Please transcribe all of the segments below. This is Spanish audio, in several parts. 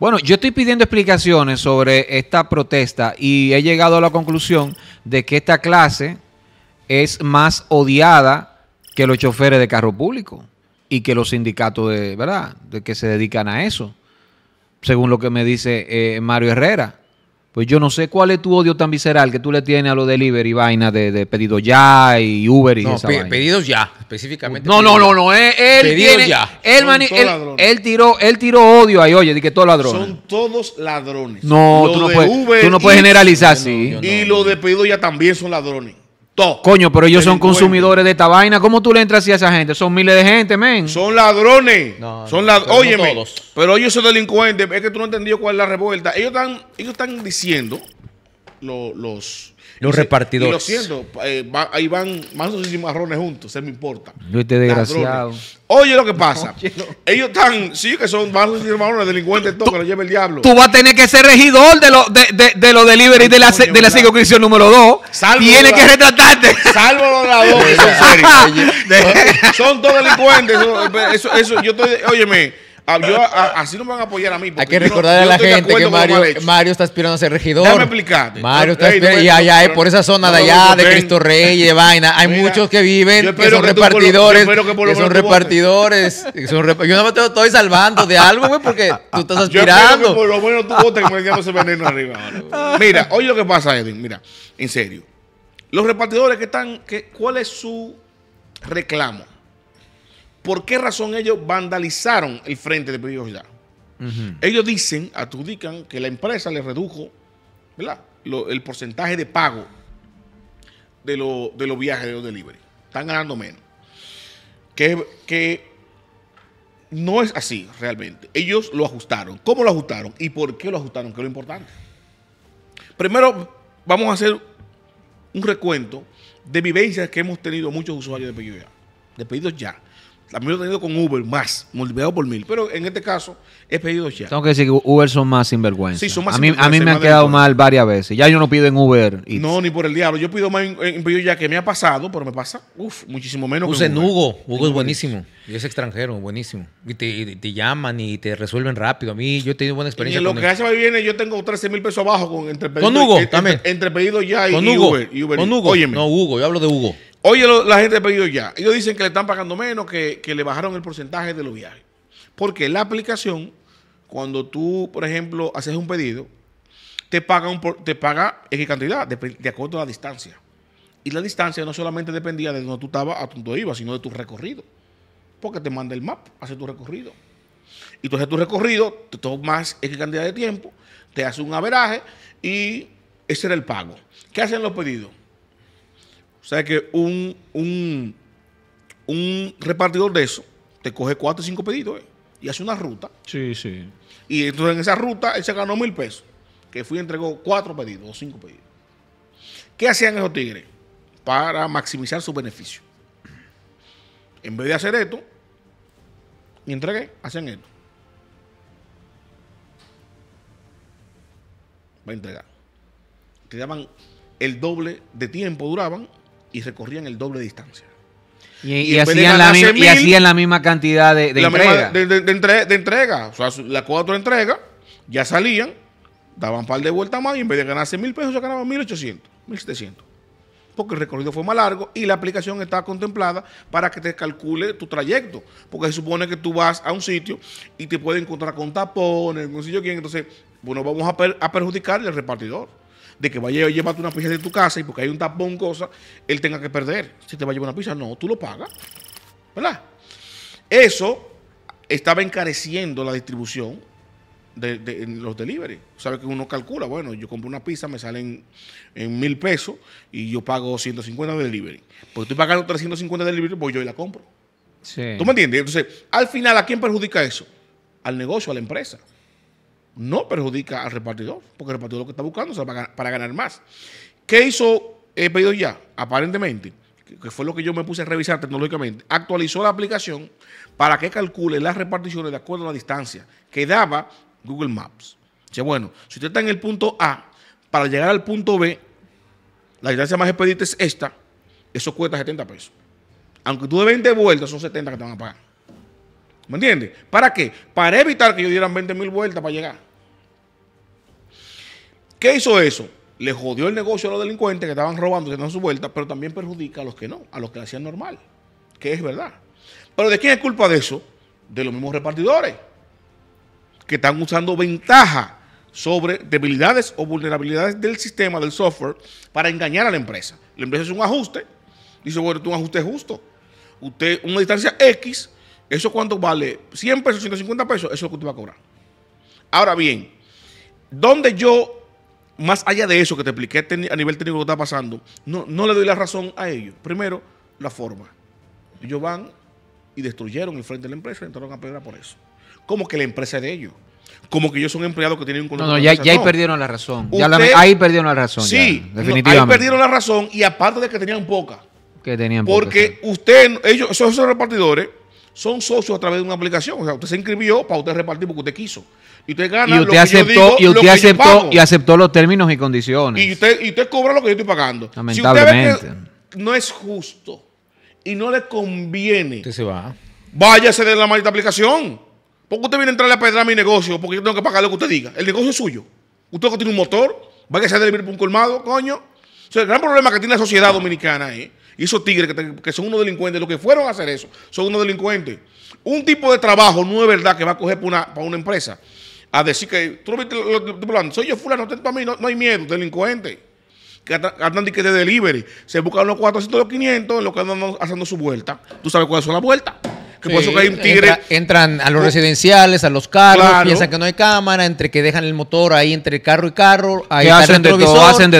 Bueno, yo estoy pidiendo explicaciones sobre esta protesta y he llegado a la conclusión de que esta clase es más odiada que los choferes de carro público y que los sindicatos de, ¿verdad? de que se dedican a eso, según lo que me dice eh, Mario Herrera. Pues yo no sé cuál es tu odio tan visceral que tú le tienes a los delivery, vaina de, de pedido ya y Uber y esa pedidos ya, específicamente. No, no, no, no, eh, él, tiene, Él, él, tiró, él tiró odio ahí, oye, de que todos ladrones. Son todos ladrones. No, tú no, puedes, generalizar así. y los de pedido ya también son ladrones. Coño, pero ellos son consumidores de esta vaina. ¿Cómo tú le entras así a esa gente? Son miles de gente, men. Son ladrones. son ladrones. pero Óyeme, pero ellos son delincuentes. Es que tú no entendió cuál es la revuelta. Ellos están, ellos están diciendo, los, los repartidores. Y lo siento, eh, ahí van más y marrones juntos, se me importa. Yo te desgraciado. Oye, lo que pasa. ellos están, sí, que son más y marrones, delincuentes, todo, que lo lleve el diablo. Tú vas a tener que ser regidor de los de, de, de delivery de la, de la circunscripción número 2. Tienes que retratarte. Salvo los ladrones. son todos delincuentes. Eso, eso, eso, yo estoy, óyeme. Ah, ah, así no me van a apoyar a mí. Hay que recordar a la gente que Mario, está aspirando a ser regidor. Déjame explicarte. Mario está y allá, eh, por esa zona de allá, de Cristo Rey, de vaina, hay muchos que viven, que son repartidores. que, son repartidores. Que son yo no me estoy salvando de algo, güey, porque tú estás aspirando. Yo por lo menos tú votes que me digan ese veneno arriba. Mira, oye lo que pasa, Edwin. Mira, en serio. Los repartidores que están, ¿cuál es su reclamo? ¿Por qué razón ellos vandalizaron el frente de pedidos ya? Ellos dicen, adjudican que la empresa les redujo el porcentaje de pago de, los viajes de los delivery. Están ganando menos. Que, que no es así realmente. Ellos lo ajustaron. ¿Cómo lo ajustaron? ¿Y por qué lo ajustaron? Que es lo importante. Primero, vamos a hacer un recuento de vivencias que hemos tenido muchos usuarios de pedidos ya. De pedidos ya también lo he tenido con Uber, más, multiplicado por mil. Pero en este caso, he pedido ya. Tengo que decir que Uber son más sinvergüenza. Sí, son más a mí, a mí me han quedado mal varias veces. Ya yo no pido en Uber. No, ni por el diablo. Yo pido más en, ya que me ha pasado, pero me pasa, uf muchísimo menos. en Hugo. Hugo es buenísimo. Y es extranjero, buenísimo. Y te, llaman y te resuelven rápido. A mí, yo he tenido buena experiencia. Y lo que hace más viene, yo tengo 13 mil pesos abajo con entre pedido, Con Hugo, también. Entre, ya y, Uber, Con Hugo. No, Hugo, yo hablo de Hugo. Oye, la gente ha pedido ya. Ellos dicen que le están pagando menos, que, le bajaron el porcentaje de los viajes. Porque la aplicación, cuando tú, por ejemplo, haces un pedido, te paga, un, te paga X cantidad, de, acuerdo a la distancia. Y la distancia no solamente dependía de donde tú estabas a donde ibas, sino de tu recorrido. Porque te manda el mapa, hace tu recorrido. Y tú haces tu recorrido, te tomas X cantidad de tiempo, te hace un averaje y ese era el pago. ¿Qué hacen los pedidos? sea que un, un, repartidor de eso te coge cuatro o cinco pedidos eh, y hace una ruta. Sí, sí. Y entonces en esa ruta él se ganó mil pesos. Que fui y entregó cuatro pedidos o cinco pedidos. ¿Qué hacían esos tigres? Para maximizar su beneficio. En vez de hacer esto, me entregué, hacían esto. Va a entregar. Te daban el doble de tiempo, duraban y recorrían el doble de distancia. Y, hacían, la misma cantidad de, entrega. De, entrega. O sea, la cuatro entrega ya salían, daban un par de vueltas más y en vez de ganarse mil pesos, mil ganaban 1800, 1700. Porque el recorrido fue más largo y la aplicación está contemplada para que te calcule tu trayecto. Porque se supone que tú vas a un sitio y te puede encontrar con tapones, no sé yo quién. Entonces, bueno, vamos a, perjudicarle a perjudicar al repartidor de que vaya a llevarte una pizza de tu casa y porque hay un tapón, cosa, él tenga que perder. Si te va a llevar una pizza, no, tú lo pagas. ¿Verdad? Eso estaba encareciendo la distribución de, los deliveries Sabes que uno calcula, bueno, yo compro una pizza, me salen en mil pesos y yo pago 150 de delivery. Pues estoy pagando 350 de delivery, voy yo y la compro. Sí. ¿Tú me entiendes? Entonces, al final, ¿a quién perjudica eso? Al negocio, a la empresa no perjudica al repartidor, porque el repartidor lo que está buscando es para, ganar más. ¿Qué hizo He Pedido Ya? Aparentemente, que fue lo que yo me puse a revisar tecnológicamente, actualizó la aplicación para que calcule las reparticiones de acuerdo a la distancia que daba Google Maps. O bueno, si usted está en el punto A, para llegar al punto B, la distancia más expedita es esta, eso cuesta 70 pesos. Aunque tú de 20 vueltas, son 70 que te van a pagar. ¿Me entiendes? ¿Para qué? Para evitar que yo dieran 20 mil vueltas para llegar. ¿Qué hizo eso? Le jodió el negocio a los delincuentes que estaban robando, que dan su vuelta, pero también perjudica a los que no, a los que la hacían normal, que es verdad. Pero ¿de quién es culpa de eso? De los mismos repartidores, que están usando ventaja sobre debilidades o vulnerabilidades del sistema, del software, para engañar a la empresa. La empresa es un ajuste, dice, bueno, tú un ajuste justo. Usted, una distancia X, ¿Eso cuánto vale? ¿100 pesos, 150 pesos? Eso es lo que usted va a cobrar. Ahora bien, donde yo, más allá de eso que te expliqué a nivel técnico que está pasando, no, no le doy la razón a ellos. Primero, la forma. Ellos van y destruyeron el frente de la empresa y entraron a pelear por eso. Como que la empresa es de ellos. Como que ellos son empleados que tienen un contrato. No, no, ya, ahí perdieron la razón. ya ahí perdieron la razón. Sí, definitivamente. ahí perdieron la razón y aparte de que tenían poca. Que tenían poca. Porque usted, ellos, son esos repartidores son socios a través de una aplicación. O sea, usted se inscribió para usted repartir porque usted quiso. Y usted gana y usted aceptó, y usted aceptó, y aceptó los términos y condiciones. Y usted, y usted cobra lo que yo estoy pagando. Lamentablemente. Si usted ve no es justo y no le conviene. Usted se va. Váyase de la maldita aplicación. Porque usted viene a entrarle a pedrar mi negocio porque yo tengo que pagar lo que usted diga. El negocio es suyo. Usted que tiene un motor, Vaya a delivery por un colmado, coño el gran problema que tiene la sociedad dominicana eh, y esos tigres que, son unos delincuentes, los que fueron a hacer eso, son unos delincuentes. Un tipo de trabajo no es verdad que va a coger para una, empresa a decir que, tú lo viste, soy yo fulano, mí, no, hay miedo, delincuente. Que andan de que de delivery, se buscan unos 400, los 500, los que andan haciendo su vuelta. Tú sabes cuáles son las vueltas entran a los uh. residenciales, a los carros, piensan que no hay cámara, entre que dejan el motor ahí entre carro y carro, ahí hacen de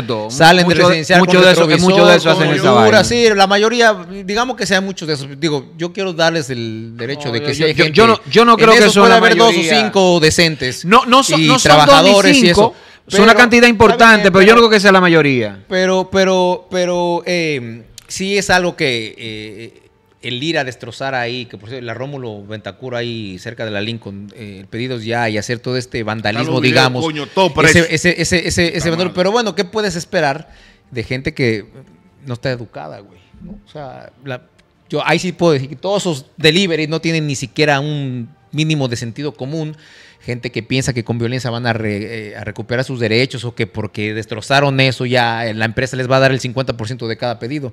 todo, Salen de residencial mucho de eso, que mucho de eso hacen esa sí, la mayoría, digamos que sean muchos de esos. Digo, yo quiero darles el derecho de que yo, yo, no, yo no creo que eso puede haber dos o cinco decentes. No, no, son, trabajadores y eso. es una cantidad importante, pero, yo no creo que sea la mayoría. Pero, pero, pero eh, sí es algo que eh, el ir a destrozar ahí, que por cierto, la Rómulo Ventacura ahí cerca de la Lincoln, eh, pedidos ya y hacer todo este vandalismo, digamos. ese, ese, ese, ese, Pero bueno, ¿qué puedes esperar de gente que no está educada, güey? ¿no? O sea, yo ahí sí puedo decir que todos esos deliveries no tienen ni siquiera un mínimo de sentido común. Gente que piensa que con violencia van a, eh, a recuperar sus derechos o que porque destrozaron eso ya la empresa les va a dar el 50% de cada pedido.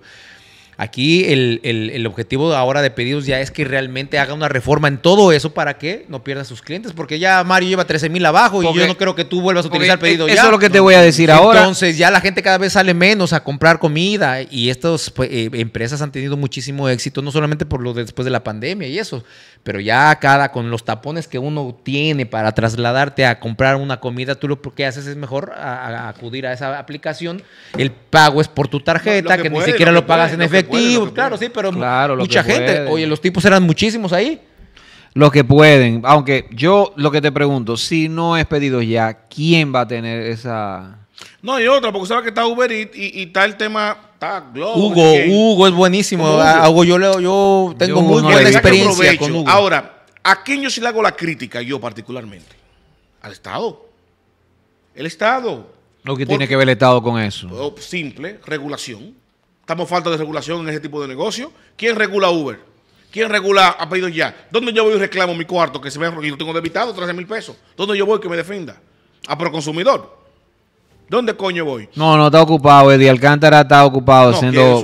Aquí el, objetivo ahora de pedidos ya es que realmente haga una reforma en todo eso para que no pierda sus clientes, porque ya Mario lleva 13 mil abajo y yo no creo que tú vuelvas a utilizar pedido ya. es lo que te voy a decir ahora. Entonces ya la gente cada vez sale menos a comprar comida y estas pues, eh, empresas han tenido muchísimo éxito, no solamente por lo de después de la pandemia y eso, pero ya cada con los tapones que uno tiene para trasladarte a comprar una comida, tú lo que haces es mejor acudir a esa aplicación. El pago es por tu tarjeta, que, ni siquiera lo, pagas en efecto claro, sí, pero mucha gente. Oye, los tipos eran muchísimos ahí. Los que pueden. Aunque yo lo que te pregunto, si no es pedido ya, ¿quién va a tener esa...? No, hay otra, porque sabes que está Uber y, está el tema... Hugo, Hugo es buenísimo. Hugo. yo, yo tengo muy buena experiencia con Hugo. Ahora, ¿a quién yo sí le hago la crítica, yo particularmente? Al Estado. El Estado. Lo que tiene que ver el Estado con eso. Oh, simple, regulación. Estamos falta de regulación en ese tipo de negocio. ¿Quién regula Uber? ¿Quién regula pedidos ya? ¿Dónde yo voy y reclamo mi cuarto que se me y lo tengo debitado 13 mil pesos? ¿Dónde yo voy que me defienda? A Proconsumidor. ¿Dónde coño voy? No, no está ocupado. Eddie Alcántara está ocupado haciendo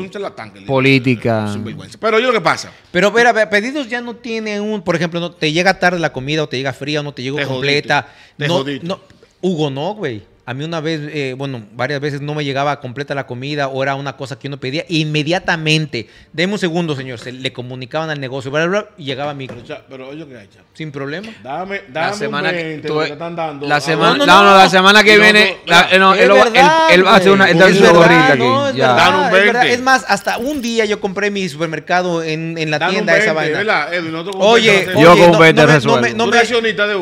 política. pero yo lo que pasa. Pero ver, pedidos ya no tienen un, por ejemplo, no te llega tarde la comida o te llega fría o no te llega completa. no, no, Hugo no, güey. A mí una vez, eh, bueno, varias veces no me llegaba completa la comida o era una cosa que uno pedía. E inmediatamente, deme un segundo, señor, se le comunicaban al negocio, y llegaba mi... Pero, pero oye, Sin problema. Dame, dame la semana que, tú, están dando. La ah, semana, no, no, no, no, la semana que viene, él va a hacer una Verdad, ah, Es, más, hasta un día yo compré mi supermercado en, la tienda, esa vaina. Oye, yo con 20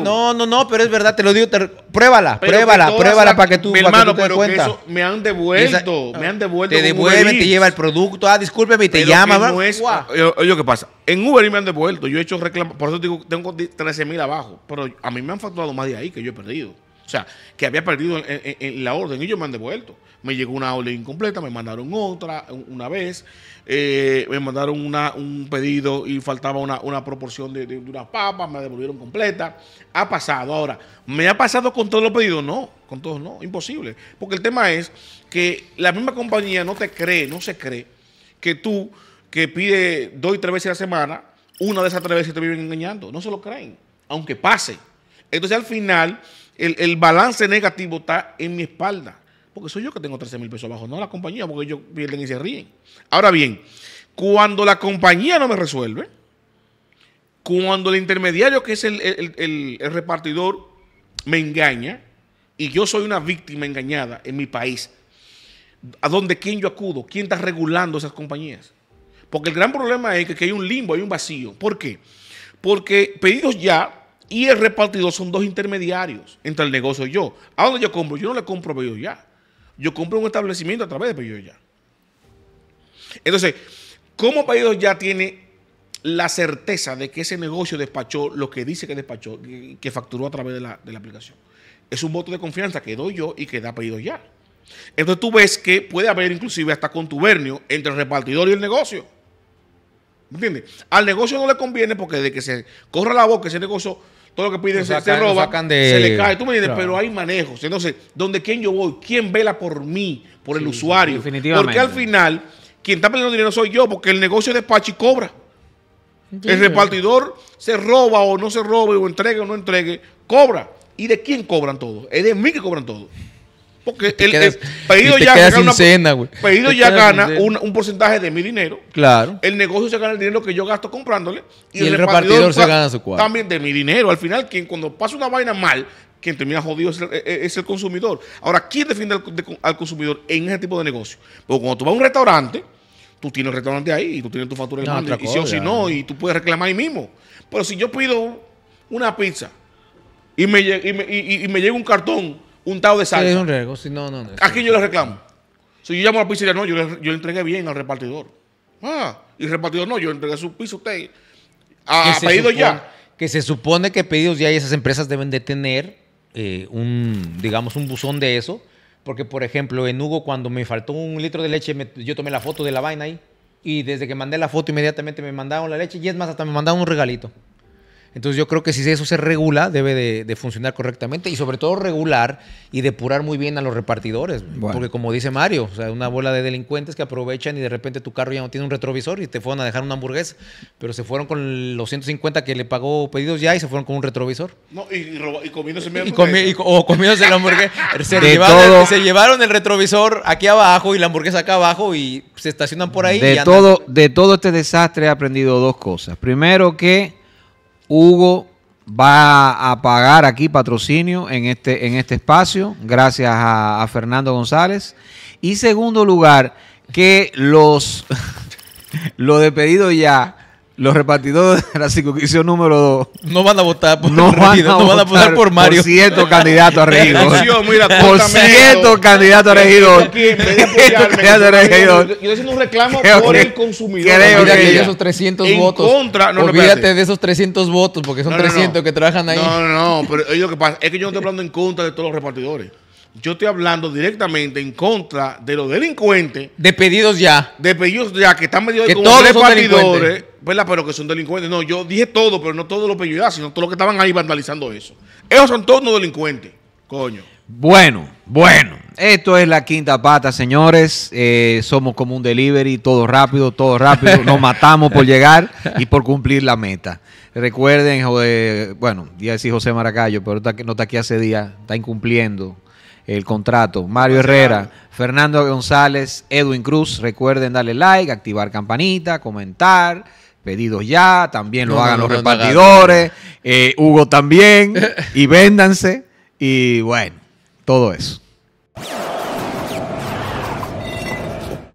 No, no, no, pero es verdad, te lo digo, pruébala, pruébala, pruébala para, que tú, hermano, pero me han devuelto, me han devuelto. Te devuelven, te lleva el producto, ah, discúlpeme, y te llama. No es, yo, ¿qué pasa? En Uber y me han devuelto, yo he hecho reclamo, por eso digo, tengo 13 mil abajo, pero a mí me han facturado más de ahí que yo he perdido. O sea, que había perdido en, la orden. y Ellos me han devuelto. Me llegó una orden incompleta, me mandaron otra una vez, eh, me mandaron un pedido y faltaba una, proporción de, de, unas papas, me devolvieron completa. Ha pasado. Ahora, ¿me ha pasado con todos los pedidos? No, con todos no, imposible. Porque el tema es que la misma compañía no te cree, no se cree que tú, que pides dos y tres veces a la semana, una de esas tres veces te viven engañando. No se lo creen, aunque pase. Entonces al final el, balance negativo está en mi espalda. Porque soy yo que tengo 13 mil pesos abajo, no la compañía, porque ellos pierden y se ríen. Ahora bien, cuando la compañía no me resuelve, cuando el intermediario, que es el, repartidor, me engaña, y yo soy una víctima engañada en mi país, ¿a dónde quién yo acudo? ¿Quién está regulando esas compañías? Porque el gran problema es que, que hay un limbo, hay un vacío. ¿Por qué? Porque pedidos ya y el repartidor son dos intermediarios entre el negocio y yo. ¿A dónde yo compro? Yo no le compro a ya. Yo compro un establecimiento a través de ya. Entonces, ¿cómo pedido ya tiene la certeza de que ese negocio despachó lo que dice que despachó, que, facturó a través de la, aplicación? Es un voto de confianza que doy yo y que da Pellido ya. Entonces tú ves que puede haber inclusive hasta contubernio entre el repartidor y el negocio. ¿Entiendes? Al negocio no le conviene porque de que se corra la boca ese negocio, todo lo que piden se, roba, se le cae, tú me dices, pero hay manejos. Entonces, ¿dónde quién yo voy? ¿Quién vela por mí? Por el usuario. Porque al final, quien está pidiendo dinero soy yo, porque el negocio de Pachi cobra. el repartidor se roba o no se robe, o entregue o no entregue, cobra. ¿Y de quién cobran todo? Es de mí que cobran todo. Porque el, pedido ya gana, un, porcentaje de mi dinero. Claro. El negocio se gana el dinero que yo gasto comprándole. Y, el, repartidor, se gana su cuarto. También de mi dinero. Al final, quien cuando pasa una vaina mal, quien termina jodido es el, e, e, consumidor. Ahora, ¿quién defiende al, consumidor en ese tipo de negocio? Porque cuando tú vas a un restaurante, tú tienes el restaurante ahí y tú tienes tu factura en Y si o si no, y tú puedes reclamar ahí mismo. Pero si yo pido una pizza y me, y y me llega un cartón untado de sal un riesgo. de no, no, yo le reclamo? Si yo llamo a la pizzería, no, yo yo entregué bien al repartidor. Ah, y el repartidor, no, yo le entregué su piso a usted. Ah, pedido ya. Que se supone que pedidos ya y esas empresas deben de tener eh, un, digamos, un buzón de eso. Porque, por ejemplo, en Hugo, cuando me faltó un litro de leche, yo tomé la foto de la vaina ahí. Y desde que mandé la foto, inmediatamente me mandaron la leche. Y es más, hasta me mandaron un regalito. Entonces yo creo que si eso se regula, debe de, funcionar correctamente y sobre todo regular y depurar muy bien a los repartidores. Porque como dice Mario, sea, una bola de delincuentes que aprovechan y de repente tu carro ya no tiene un retrovisor y te fueron a dejar una hamburguesa, pero se fueron con los 150 que le pagó pedidos ya y se fueron con un retrovisor. No, y, comiéndose hamburguesa. o comiéndose la hamburguesa. se, llevaron, el retrovisor aquí abajo y la hamburguesa acá abajo y se estacionan por ahí. De, todo, de todo este desastre he aprendido dos cosas. Primero que Hugo va a pagar aquí patrocinio en este, en este espacio, gracias a, Fernando González. Y segundo lugar, que los lo de pedido ya los repartidores de la circunscripción número 2 no van a votar por no van, a, no van a votar por Mario. Por cierto candidato a por cierto candidato a regidor. Yo estoy haciendo un reclamo por el consumidor. Creo que, que esos 300 en votos. Contra, no, olvídate de esos 300 votos porque son 300 que trabajan ahí. No, no, no, pero es que pasa es que yo no estoy hablando en contra de todos los repartidores. Yo estoy hablando directamente en contra de los delincuentes. De pedidos ya. De pedidos ya que están medidos como delincuentes. ¿verdad? Pero que son delincuentes. No, yo dije todo, pero no todo lo peyorados, sino todo lo que estaban ahí vandalizando eso. Ellos son todos no delincuentes, coño. Bueno, bueno, esto es la quinta pata, señores. Eh, somos como un delivery, todo rápido, todo rápido. Nos matamos por llegar y por cumplir la meta. Recuerden, bueno, ya decía José Maracayo, pero no está aquí hace día, está incumpliendo el contrato. Mario Herrera, Fernando González, Edwin Cruz. Recuerden darle like, activar campanita, comentar pedidos ya, también lo hagan los repartidores, eh, Hugo también, y véndanse, y bueno, todo eso.